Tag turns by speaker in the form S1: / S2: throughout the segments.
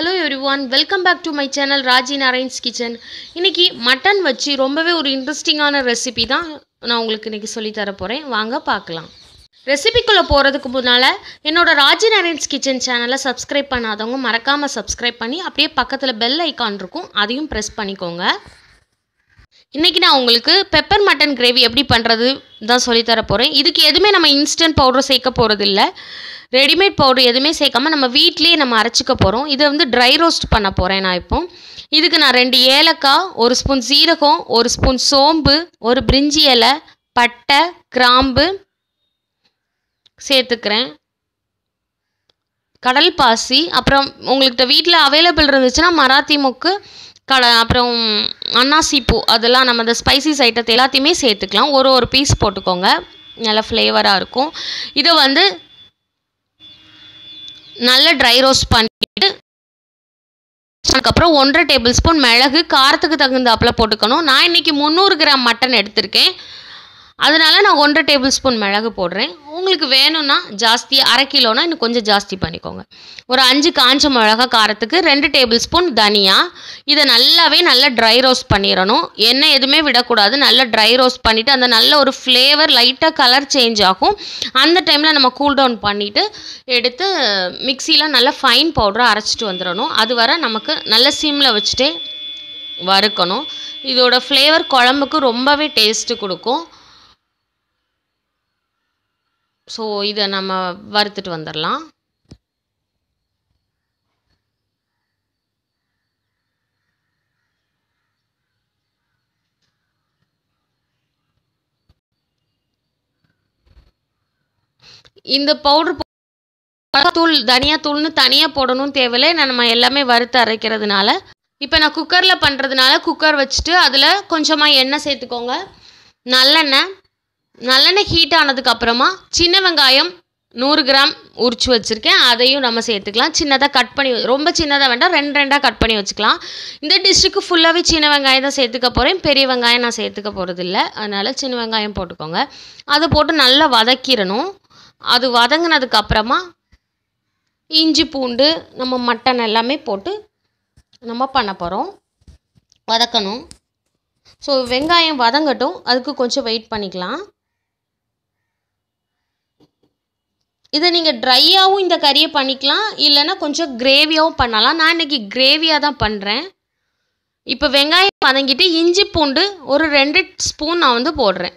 S1: hello everyone welcome back to my channel Raji Narayan's kitchen இன்றைக்கி mutton வச்சு ரொம்பவே ஒரு இன்ட்ரெஸ்டிங்கான ரெசிபி தான் நான் உங்களுக்கு இன்றைக்கி சொல்லித்தர போகிறேன் வாங்க பார்க்கலாம் ரெசிபிக்குள்ளே போகிறதுக்கு முன்னால் என்னோடய ராஜி நாராயண்ஸ் கிச்சன் சேனலை சப்ஸ்கிரைப் பண்ணாதவங்க மறக்காமல் சப்ஸ்கிரைப் பண்ணி அப்படியே பக்கத்தில் பெல் ஐக்கான் இருக்கும் அதையும் ப்ரெஸ் பண்ணிக்கோங்க இன்றைக்கி நான் உங்களுக்கு பெப்பர் மட்டன் கிரேவி எப்படி பண்ணுறது தான் சொல்லித்தர போகிறேன் இதுக்கு எதுவுமே நம்ம இன்ஸ்டன்ட் பவுடர் சேர்க்க போகிறதில்ல ரெடிமேட் பவுடர் எதுவுமே சேர்க்காம நம்ம வீட்லேயே நம்ம அரைச்சிக்க போகிறோம் இதை வந்து ட்ரை ரோஸ்ட் பண்ண போகிறேன் நான் இப்போ இதுக்கு நான் ரெண்டு ஏலக்காய் ஒரு ஸ்பூன் சீரகம் ஒரு ஸ்பூன் சோம்பு ஒரு பிரிஞ்சி இலை பட்டை கிராம்பு சேர்த்துக்கிறேன் கடல் பாசி அப்புறம் உங்கள்கிட்ட வீட்டில் அவைலபிள் இருந்துச்சுன்னா மராத்தி மொக்கு கட அப்புறம் அன்னாசிப்பூ அதெல்லாம் நம்ம இந்த ஸ்பைசிஸ் ஐட்டத்தை எல்லாத்தையுமே சேர்த்துக்கலாம் ஒரு ஒரு பீஸ் போட்டுக்கோங்க நல்ல ஃப்ளேவராக இருக்கும் இதை வந்து நல்லா ட்ரை ரோஸ்ட் பண்ணிட்டு அதுக்கப்புறம் ஒன்றரை டேபிள் ஸ்பூன் மிளகு காரத்துக்கு தகுந்தாப்புல போட்டுக்கணும் நான் இன்றைக்கி முந்நூறு கிராம் மட்டன் எடுத்திருக்கேன் அதனால் நான் ஒன்றரை டேபிள் ஸ்பூன் மிளகு போடுறேன் உங்களுக்கு வேணும்னா ஜாஸ்தி அரை கிலோனா இன்னும் கொஞ்சம் ஜாஸ்தி பண்ணிக்கோங்க ஒரு அஞ்சு காஞ்ச மிளகா காரத்துக்கு ரெண்டு டேபிள் ஸ்பூன் தனியா இதை நல்லாவே நல்லா ட்ரை ரோஸ்ட் பண்ணிடணும் எண்ணெய் எதுவுமே விடக்கூடாது நல்லா ட்ரை ரோஸ்ட் பண்ணிவிட்டு அந்த நல்ல ஒரு ஃப்ளேவர் லைட்டாக கலர் சேஞ்ச் ஆகும் அந்த டைமில் நம்ம கூல் டவுன் பண்ணிவிட்டு எடுத்து மிக்சியில் நல்லா ஃபைன் பவுடரை அரைச்சிட்டு வந்துடணும் அது வர நமக்கு நல்ல சிம்மில் வச்சுட்டே வறுக்கணும் இதோட ஃப்ளேவர் குழம்புக்கு ரொம்பவே டேஸ்ட்டு கொடுக்கும் ஸோ இதை நம்ம வறுத்துட்டு வந்துடலாம் இந்த பவுடர் தனியா தனியாத்தூள்னு தனியாக போடணும் தேவையில்லை நம்ம எல்லாமே வறுத்து அரைக்கிறதுனால இப்போ நான் குக்கரில் பண்ணுறதுனால குக்கர் வச்சுட்டு அதில் கொஞ்சமாக எண்ணெய் சேர்த்துக்கோங்க நல்லெண்ணெய் நல்லெண்ணெய் ஹீட் ஆனதுக்கப்புறமா சின்ன வெங்காயம் நூறு கிராம் உரிச்சு வச்சுருக்கேன் அதையும் நம்ம சேர்த்துக்கலாம் சின்னதாக கட் பண்ணி ரொம்ப சின்னதாக வேண்டாம் ரெண்டு ரெண்டாக கட் பண்ணி வச்சுக்கலாம் இந்த டிஷ்ஷுக்கு ஃபுல்லாகவே சின்ன வெங்காயம் தான் சேர்த்துக்க போகிறேன் பெரிய வெங்காயம் நான் சேர்த்துக்க போகிறது இல்லை அதனால் சின்ன வெங்காயம் போட்டுக்கோங்க அதை போட்டு நல்லா வதக்கிடணும் அது வதங்கினதுக்கப்புறமா இஞ்சி பூண்டு நம்ம மட்டன் எல்லாமே போட்டு நம்ம பண்ண போகிறோம் வதக்கணும் ஸோ வெங்காயம் வதங்கட்டும் அதுக்கு கொஞ்சம் வெயிட் பண்ணிக்கலாம் இதை நீங்கள் ட்ரையாகவும் இந்த கறியை பண்ணிக்கலாம் இல்லைன்னா கொஞ்சம் கிரேவியாகவும் பண்ணலாம் நான் இன்றைக்கி கிரேவியாக தான் பண்ணுறேன் இப்போ வெங்காயம் வதங்கிட்டு இஞ்சி பூண்டு ஒரு ரெண்டு ஸ்பூன் நான் வந்து போடுறேன்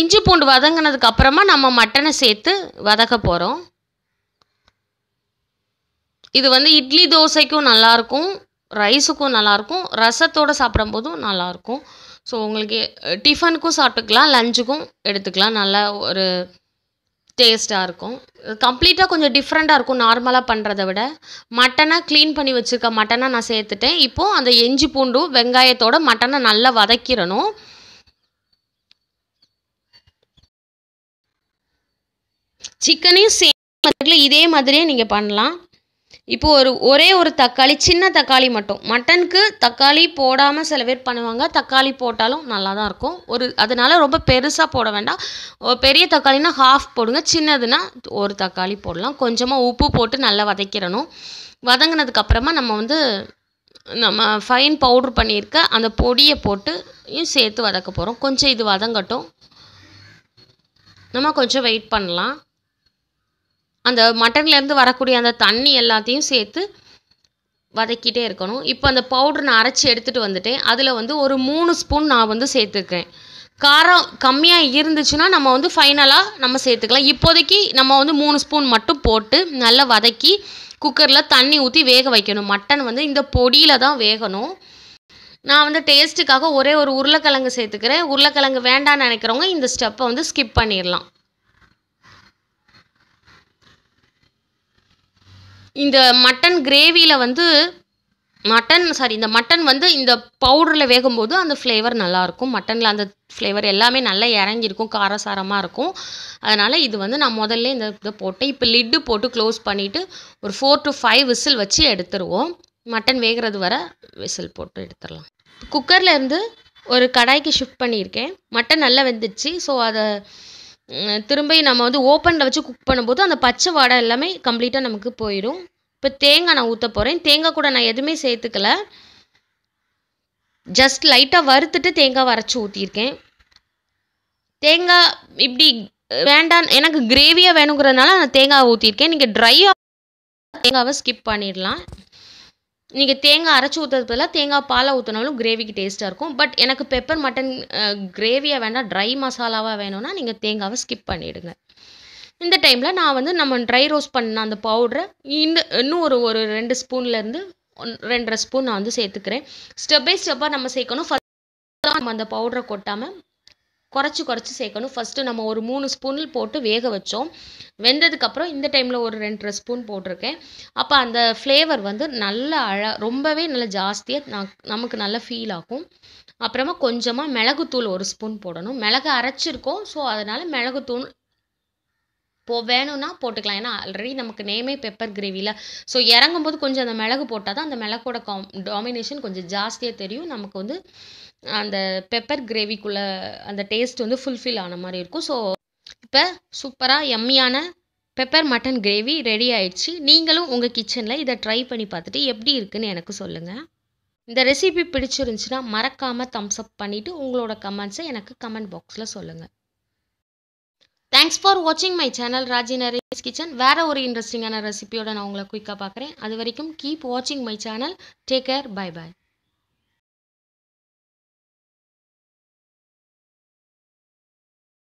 S1: இஞ்சி பூண்டு வதங்கினதுக்கு அப்புறமா நம்ம மட்டனை சேர்த்து வதக்க போகிறோம் இது வந்து இட்லி தோசைக்கும் நல்லாயிருக்கும் ரைஸுக்கும் நல்லாயிருக்கும் ரசத்தோடு சாப்பிடும்போதும் நல்லாயிருக்கும் ஸோ உங்களுக்கு டிஃபனுக்கும் சாப்பிட்டுக்கலாம் லஞ்சுக்கும் எடுத்துக்கலாம் நல்லா ஒரு டேஸ்ட்டாக இருக்கும் கம்ப்ளீட்டாக கொஞ்சம் டிஃப்ரெண்ட்டாக இருக்கும் நார்மலாக பண்ணுறத விட மட்டனாக க்ளீன் பண்ணி வச்சுருக்க மட்டனாக நான் சேர்த்துட்டேன் இப்போது அந்த இஞ்சி பூண்டு வெங்காயத்தோட மட்டனை நல்லா வதக்கிடணும் சிக்கனையும் சேம் இதே மாதிரியே நீங்கள் பண்ணலாம் இப்போ ஒரு ஒரே ஒரு தக்காளி சின்ன தக்காளி மட்டும் மட்டனுக்கு தக்காளி போடாமல் சில பேர் பண்ணுவாங்க தக்காளி போட்டாலும் நல்லா தான் இருக்கும் ஒரு அதனால் ரொம்ப பெருசாக போட வேண்டாம் பெரிய தக்காளினா ஹாஃப் போடுங்க சின்னதுன்னா ஒரு தக்காளி போடலாம் கொஞ்சமாக உப்பு போட்டு நல்லா வதக்கிடணும் வதங்கினதுக்கப்புறமா நம்ம வந்து நம்ம ஃபைன் பவுட்ரு பண்ணியிருக்க அந்த பொடியை போட்டுயும் சேர்த்து வதக்க போகிறோம் கொஞ்சம் இது வதங்கட்டும் நம்ம கொஞ்சம் வெயிட் பண்ணலாம் அந்த மட்டன்லேருந்து வரக்கூடிய அந்த தண்ணி எல்லாத்தையும் சேர்த்து வதக்கிட்டே இருக்கணும் இப்போ அந்த பவுட்ரு நான் அரைச்சி எடுத்துகிட்டு வந்துட்டேன் அதில் வந்து ஒரு மூணு ஸ்பூன் நான் வந்து சேர்த்துருக்கேன் காரம் கம்மியாக இருந்துச்சுன்னா நம்ம வந்து ஃபைனலாக நம்ம சேர்த்துக்கலாம் இப்போதைக்கு நம்ம வந்து மூணு ஸ்பூன் மட்டும் போட்டு நல்லா வதக்கி குக்கரில் தண்ணி ஊற்றி வேக வைக்கணும் மட்டன் வந்து இந்த பொடியில் தான் வேகணும் நான் வந்து டேஸ்ட்டுக்காக ஒரே ஒரு உருளைக்கிழங்கு சேர்த்துக்கிறேன் உருளைக்கிழங்கு வேண்டான்னு நினைக்கிறவங்க இந்த ஸ்டெப்பை வந்து ஸ்கிப் பண்ணிடலாம் இந்த மட்டன் கிரேவியில் வந்து மட்டன் சாரி இந்த மட்டன் வந்து இந்த பவுடரில் வேகும்போது அந்த ஃப்ளேவர் நல்லாயிருக்கும் மட்டனில் அந்த ஃப்ளேவர் எல்லாமே நல்லா இறங்கியிருக்கும் காரசாரமாக இருக்கும் அதனால் இது வந்து நான் முதல்ல இந்த இதை போட்டேன் இப்போ லிட்டு போட்டு க்ளோஸ் பண்ணிவிட்டு ஒரு ஃபோர் டு ஃபைவ் விசில் வச்சு எடுத்துருவோம் மட்டன் வேகிறது வர விசில் போட்டு எடுத்துடலாம் குக்கர்லேருந்து ஒரு கடாய்க்கு ஷிஃப்ட் பண்ணியிருக்கேன் மட்டன் நல்லா வெந்துச்சு ஸோ அதை திரும்பி நம்ம வந்து ஓப்பனில் வச்சு குக் பண்ணும்போது அந்த பச்சை வாடை எல்லாமே கம்ப்ளீட்டாக நமக்கு போயிடும் இப்போ தேங்காய் நான் ஊற்ற போகிறேன் தேங்காய் கூட நான் எதுவுமே சேர்த்துக்கல ஜஸ்ட் லைட்டாக வறுத்துட்டு தேங்காய் வரைச்சி ஊற்றியிருக்கேன் தேங்காய் இப்படி வேண்டாம் எனக்கு கிரேவியாக வேணுங்கிறதுனால நான் தேங்காய் ஊற்றிருக்கேன் நீங்கள் ட்ரையாக தேங்காவை ஸ்கிப் பண்ணிடலாம் நீங்கள் தேங்காய் அரைச்சி ஊற்றுறது பதிலாக தேங்காய் பாலை ஊற்றினாலும் கிரேவிக்கு டேஸ்ட்டாக இருக்கும் பட் எனக்கு பெப்பர் மட்டன் கிரேவியாக வேணால் ட்ரை மசாலாவாக வேணும்னா நீங்கள் தேங்காவை ஸ்கிப் பண்ணிவிடுங்க இந்த டைமில் நான் வந்து நம்ம ட்ரை ரோஸ்ட் பண்ண அந்த பவுடரை இந்த இன்னும் ஒரு ஒரு ரெண்டு ஸ்பூன்லேருந்து ஒன் ரெண்டரை ஸ்பூன் நான் வந்து சேர்த்துக்கிறேன் ஸ்டெப் பை ஸ்டெப்பாக நம்ம சேர்க்கணும் ஃபஸ்ட் நம்ம அந்த பவுடரை கொட்டாமல் குறைச்சி குறைச்சி சேர்க்கணும் ஃபஸ்ட்டு நம்ம ஒரு மூணு ஸ்பூனில் போட்டு வேக வச்சோம் வெந்ததுக்கப்புறம் இந்த டைமில் ஒரு ரெண்டரை ஸ்பூன் போட்டிருக்கேன் அப்போ அந்த ஃப்ளேவர் வந்து நல்ல அழ ரொம்பவே நல்ல ஜாஸ்தியாக நான் நமக்கு நல்ல ஃபீல் ஆகும் அப்புறமா கொஞ்சமாக மிளகுத்தூள் ஒரு ஸ்பூன் போடணும் மிளகு அரைச்சிருக்கோம் ஸோ அதனால் மிளகுத்தூள் போ வேணும்னா போட்டுக்கலாம் ஏன்னா ஆல்ரெடி நமக்கு நேமே பெப்பர் கிரேவியில் ஸோ இறங்கும்போது கொஞ்சம் அந்த மிளகு போட்டால் தான் அந்த மிளகோட காம் டாமினேஷன் கொஞ்சம் ஜாஸ்தியாக தெரியும் நமக்கு வந்து அந்த பெப்பர் கிரேவிக்குள்ளே அந்த டேஸ்ட் வந்து ஃபுல்ஃபில் ஆன மாதிரி இருக்கும் ஸோ இப்போ சூப்பராக எம்மியான பெப்பர் மட்டன் கிரேவி ரெடி ஆயிடுச்சு நீங்களும் உங்கள் கிச்சனில் இதை ட்ரை பண்ணி பார்த்துட்டு எப்படி இருக்குன்னு எனக்கு சொல்லுங்கள் இந்த ரெசிபி பிடிச்சிருந்துச்சுன்னா மறக்காமல் தம்ஸ் அப் பண்ணிவிட்டு உங்களோட கமெண்ட்ஸை எனக்கு கமெண்ட் பாக்ஸில் சொல்லுங்கள் தேங்க்ஸ் ஃபார் வாட்சிங் மை சேனல் ராஜி கிச்சன் வேறு ஒரு இன்ட்ரெஸ்டிங்கான ரெசிபியோட நான் உங்களை குயிக்காக பார்க்குறேன் அது வரைக்கும் கீப் வாட்சிங் my channel take care bye bye